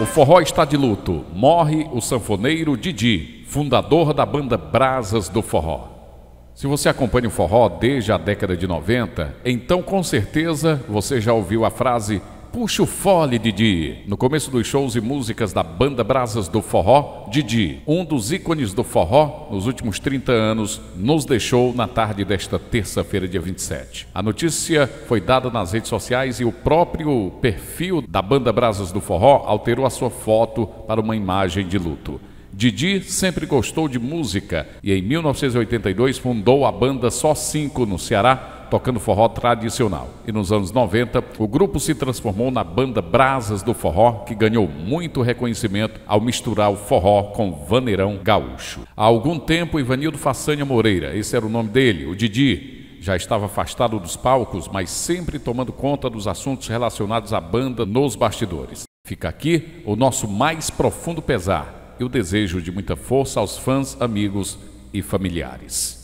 O forró está de luto. Morre o sanfoneiro Didi, fundador da banda Brasas do Forró. Se você acompanha o forró desde a década de 90, então com certeza você já ouviu a frase Puxa o fole, Didi. No começo dos shows e músicas da banda Brasas do Forró, Didi, um dos ícones do forró nos últimos 30 anos, nos deixou na tarde desta terça-feira, dia 27. A notícia foi dada nas redes sociais e o próprio perfil da banda Brasas do Forró alterou a sua foto para uma imagem de luto. Didi sempre gostou de música e em 1982 fundou a banda Só Cinco no Ceará tocando forró tradicional. E nos anos 90, o grupo se transformou na banda Brasas do Forró, que ganhou muito reconhecimento ao misturar o forró com vaneirão gaúcho. Há algum tempo, Ivanildo Façanha Moreira, esse era o nome dele, o Didi, já estava afastado dos palcos, mas sempre tomando conta dos assuntos relacionados à banda nos bastidores. Fica aqui o nosso mais profundo pesar e o desejo de muita força aos fãs, amigos e familiares.